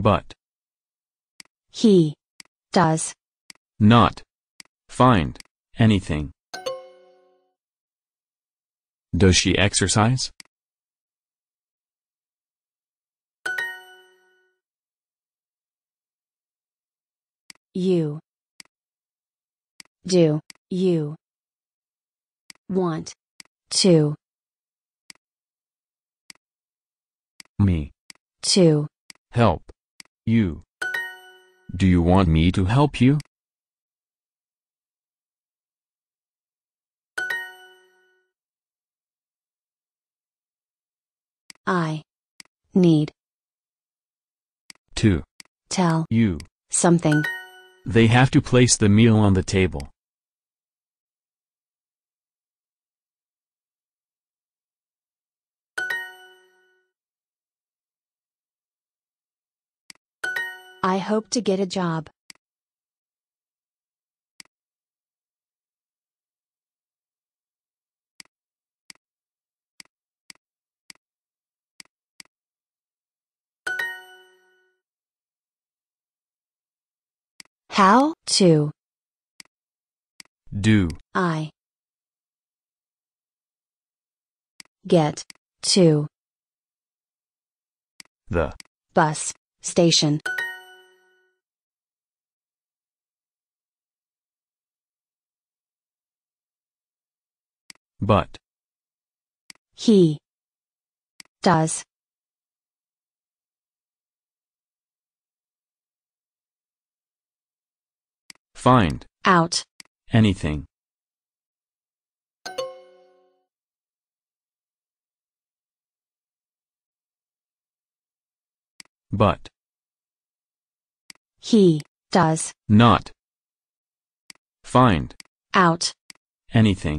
but he does not find anything. Does she exercise? You do you want to me to help you. Do you want me to help you? I need to tell you something. They have to place the meal on the table. I hope to get a job. How to do I get to the bus station. But. He. Does. Find. Out. Anything. But. He. Does. Not. Find. Out. Anything.